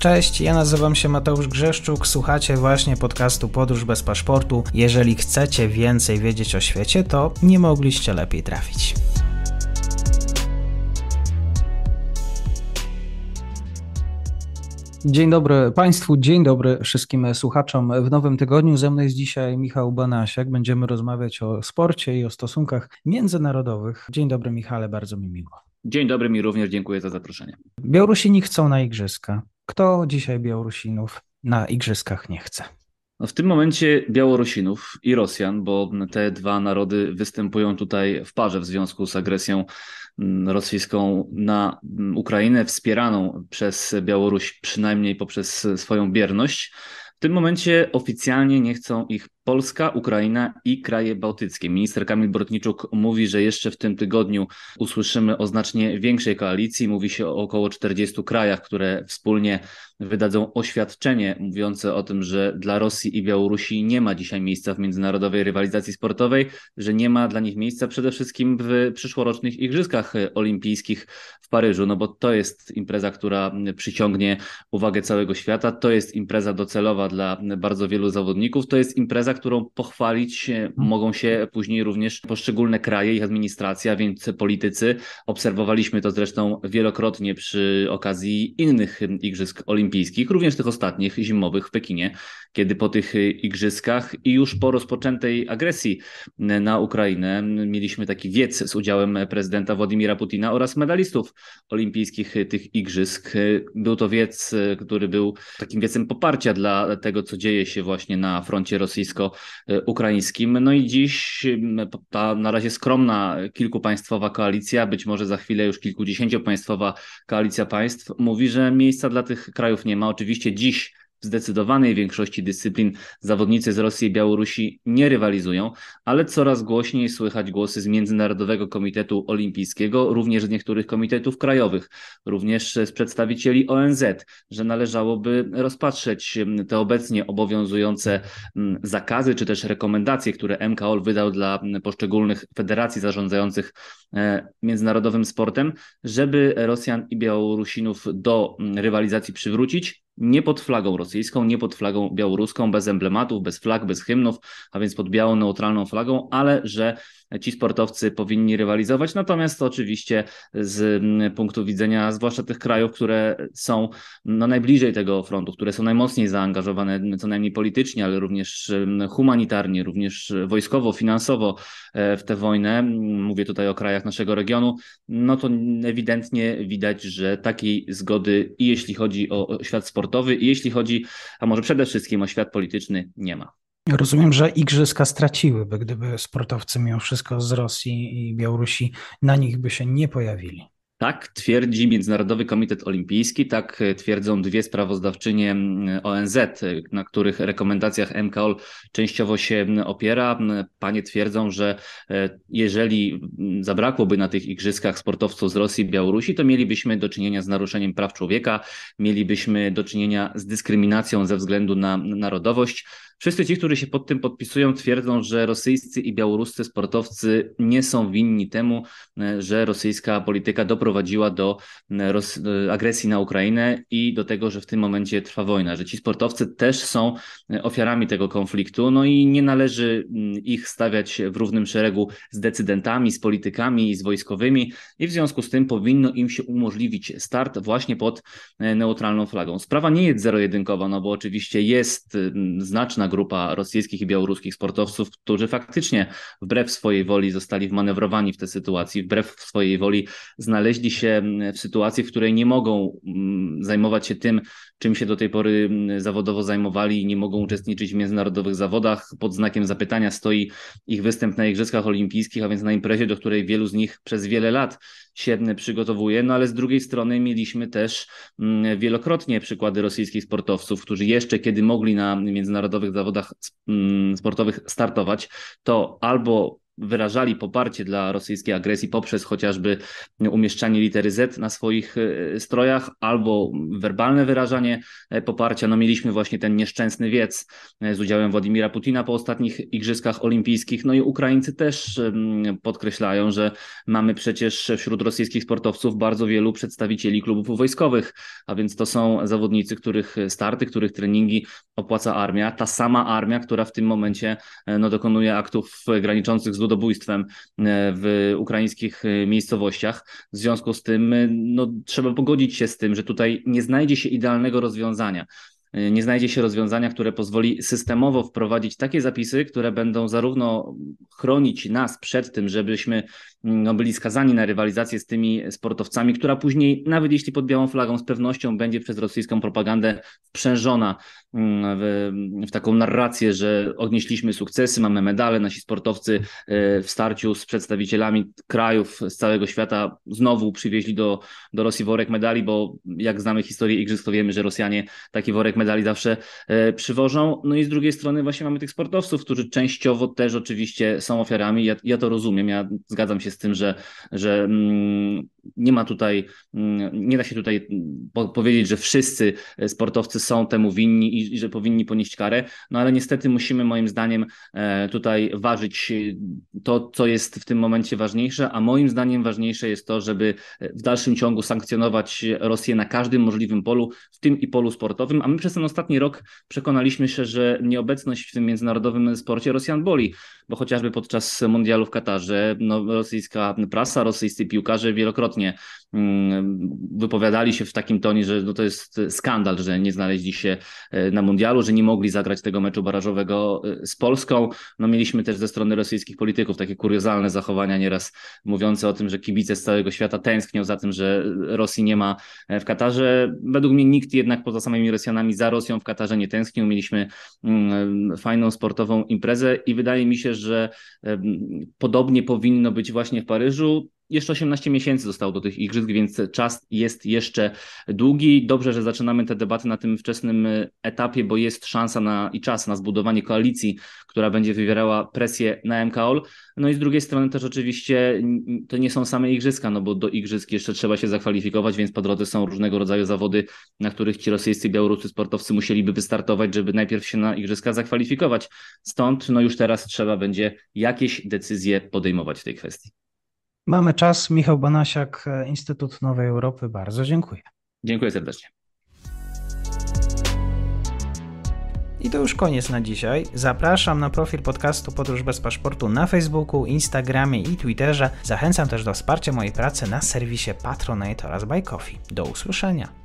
Cześć, ja nazywam się Mateusz Grzeszczuk, słuchacie właśnie podcastu Podróż bez paszportu. Jeżeli chcecie więcej wiedzieć o świecie, to nie mogliście lepiej trafić. Dzień dobry Państwu, dzień dobry wszystkim słuchaczom. W nowym tygodniu ze mną jest dzisiaj Michał Banasiak. Będziemy rozmawiać o sporcie i o stosunkach międzynarodowych. Dzień dobry Michale, bardzo mi miło. Dzień dobry, mi również dziękuję za zaproszenie. Białorusini chcą na igrzyska. Kto dzisiaj Białorusinów na igrzyskach nie chce? No w tym momencie Białorusinów i Rosjan, bo te dwa narody występują tutaj w parze w związku z agresją mm, rosyjską na mm, Ukrainę, wspieraną przez Białoruś przynajmniej poprzez swoją bierność. W tym momencie oficjalnie nie chcą ich Polska, Ukraina i kraje bałtyckie. Minister Kamil Brodniczuk mówi, że jeszcze w tym tygodniu usłyszymy o znacznie większej koalicji. Mówi się o około 40 krajach, które wspólnie wydadzą oświadczenie mówiące o tym, że dla Rosji i Białorusi nie ma dzisiaj miejsca w międzynarodowej rywalizacji sportowej, że nie ma dla nich miejsca przede wszystkim w przyszłorocznych Igrzyskach Olimpijskich w Paryżu, no bo to jest impreza, która przyciągnie uwagę całego świata, to jest impreza docelowa dla bardzo wielu zawodników, to jest impreza, za którą pochwalić mogą się później również poszczególne kraje, ich administracja, więc politycy. Obserwowaliśmy to zresztą wielokrotnie przy okazji innych Igrzysk Olimpijskich, również tych ostatnich zimowych w Pekinie, kiedy po tych Igrzyskach i już po rozpoczętej agresji na Ukrainę mieliśmy taki wiec z udziałem prezydenta Władimira Putina oraz medalistów olimpijskich tych Igrzysk. Był to wiec, który był takim wiecem poparcia dla tego, co dzieje się właśnie na froncie rosyjsko rosyjsko-ukraińskim. E, no i dziś ta na razie skromna e, kilkupaństwowa koalicja, być może za chwilę już kilkudziesięciopaństwowa koalicja państw, mówi, że miejsca dla tych krajów nie ma. Oczywiście dziś w zdecydowanej większości dyscyplin zawodnicy z Rosji i Białorusi nie rywalizują, ale coraz głośniej słychać głosy z Międzynarodowego Komitetu Olimpijskiego, również z niektórych komitetów krajowych, również z przedstawicieli ONZ, że należałoby rozpatrzeć mm, te obecnie obowiązujące mm, zakazy czy też rekomendacje, które MKOL wydał dla mm, poszczególnych federacji zarządzających e, międzynarodowym sportem, żeby Rosjan i Białorusinów do rywalizacji przywrócić nie pod flagą rosyjską, nie pod flagą białoruską, bez emblematów, bez flag, bez hymnów, a więc pod białą, neutralną flagą, ale że ci sportowcy powinni rywalizować. Natomiast oczywiście z punktu widzenia zwłaszcza tych krajów, które są no, najbliżej tego frontu, które są najmocniej zaangażowane, co najmniej politycznie, ale również humanitarnie, również wojskowo, finansowo e, w tę wojnę, mówię tutaj o krajach naszego regionu, no to ewidentnie widać, że takiej zgody i jeśli chodzi o świat sportowy, sportowy, jeśli chodzi, a może przede wszystkim o świat polityczny, nie ma. Rozumiem, że igrzyska straciłyby, gdyby sportowcy mimo wszystko z Rosji i Białorusi na nich by się nie pojawili. Tak twierdzi Międzynarodowy Komitet Olimpijski, tak twierdzą dwie sprawozdawczynie ONZ, na których rekomendacjach MKOL częściowo się opiera. Panie twierdzą, że e, jeżeli zabrakłoby na tych igrzyskach sportowców z Rosji i Białorusi, to mielibyśmy do czynienia z naruszeniem praw człowieka, mielibyśmy do czynienia z dyskryminacją ze względu na narodowość. Wszyscy ci, którzy się pod tym podpisują, twierdzą, że rosyjscy i białoruscy sportowcy nie są winni temu, e, że rosyjska polityka doprowadziła do e, e, agresji na Ukrainę i do tego, że w tym momencie trwa wojna, że ci sportowcy też są ofiarami tego konfliktu, no i nie należy mm, ich stawiać w równym szeregu z decydentami, z politykami i z wojskowymi, i w związku z tym powinno im się umożliwić start właśnie pod neutralną flagą. Sprawa nie jest zero-jedynkowa, no bo oczywiście jest mm, znaczna grupa rosyjskich i białoruskich sportowców, którzy faktycznie wbrew swojej woli zostali wmanewrowani w te sytuacje, wbrew swojej woli znaleźli się mm, w sytuacji, w której nie mogą mm, zajmować się tym, czym się do tej pory mm, zawodowo zajmowali i nie mogą uczestniczyć w międzynarodowych zawodach. Pod znakiem zapytania stoi ich występ na Igrzyskach Olimpijskich, a więc na imprezie, do której wielu z nich przez wiele lat świetny przygotowuje, no ale z drugiej strony mieliśmy też mm, wielokrotnie przykłady rosyjskich sportowców, którzy jeszcze kiedy mogli na międzynarodowych zawodach mm, sportowych startować, to albo wyrażali poparcie dla rosyjskiej agresji poprzez chociażby umieszczanie litery Z na swoich e, strojach albo werbalne wyrażanie e, poparcia. No mieliśmy właśnie ten nieszczęsny wiec e, z udziałem Władimira Putina po ostatnich Igrzyskach Olimpijskich. No i Ukraińcy też podkreślają, że mamy przecież wśród rosyjskich sportowców bardzo wielu przedstawicieli klubów wojskowych, a więc to są zawodnicy, których starty, których treningi opłaca armia, ta sama armia, która w tym momencie e, no, dokonuje aktów graniczących z ludobójstwem e, w ukraińskich e, miejscowościach. W związku z tym no, trzeba pogodzić się z tym, że tutaj nie znajdzie się idealnego rozwiązania nie znajdzie się rozwiązania, które pozwoli systemowo wprowadzić takie zapisy, które będą zarówno chronić nas przed tym, żebyśmy no, byli skazani na rywalizację z tymi sportowcami, która później, nawet jeśli pod białą flagą, z pewnością będzie przez rosyjską propagandę wprzężona mm, w, w taką narrację, że odnieśliśmy sukcesy, mamy medale, nasi sportowcy y, w starciu z przedstawicielami krajów z całego świata znowu przywieźli do, do Rosji worek medali, bo jak znamy historię igrzysk, to wiemy, że Rosjanie taki worek medali zawsze y, przywożą. No i z drugiej strony właśnie mamy tych sportowców, którzy częściowo też oczywiście są ofiarami. Ja, ja to rozumiem, ja zgadzam się z tym, że, że mm, nie ma tutaj, mm, nie da się tutaj powiedzieć, że wszyscy sportowcy są temu winni i, i że powinni ponieść karę, no ale niestety musimy moim zdaniem e, tutaj ważyć to, co jest w tym momencie ważniejsze, a moim zdaniem ważniejsze jest to, żeby w dalszym ciągu sankcjonować Rosję na każdym możliwym polu, w tym i polu sportowym, a my przez ten ostatni rok przekonaliśmy się, że nieobecność w tym międzynarodowym sporcie Rosjan boli, bo chociażby podczas mundialu w Katarze no, Rosji rosyjska prasa, rosyjscy piłkarze wielokrotnie mm, wypowiadali się w takim tonie, że no to jest skandal, że nie znaleźli się e, na mundialu, że nie mogli zagrać tego meczu barażowego e, z Polską. No mieliśmy też ze strony rosyjskich polityków takie kuriozalne zachowania nieraz mówiące o tym, że kibice z całego świata tęsknią za tym, że Rosji nie ma e, w Katarze. Według mnie nikt jednak poza samymi Rosjanami za Rosją w Katarze nie tęsknił. Mieliśmy mm, fajną sportową imprezę i wydaje mi się, że podobnie powinno być właśnie właśnie w Paryżu. Jeszcze 18 miesięcy zostało do tych igrzysk, więc czas jest jeszcze długi. Dobrze, że zaczynamy te debaty na tym wczesnym e, etapie, bo jest szansa na, i czas na zbudowanie koalicji, która będzie wywierała presję na MKOL. No i z drugiej strony też oczywiście to nie są same igrzyska, no bo do igrzysk jeszcze trzeba się zakwalifikować, więc po drodze są różnego rodzaju zawody, na których ci rosyjscy białoruscy sportowcy musieliby wystartować, żeby najpierw się na igrzyska zakwalifikować. Stąd no już teraz trzeba będzie jakieś decyzje podejmować w tej kwestii. Mamy czas. Michał Banasiak, Instytut Nowej Europy. Bardzo dziękuję. Dziękuję serdecznie. I to już koniec na dzisiaj. Zapraszam na profil podcastu Podróż bez paszportu na Facebooku, Instagramie i Twitterze. Zachęcam też do wsparcia mojej pracy na serwisie Patronite oraz Buy Coffee. Do usłyszenia.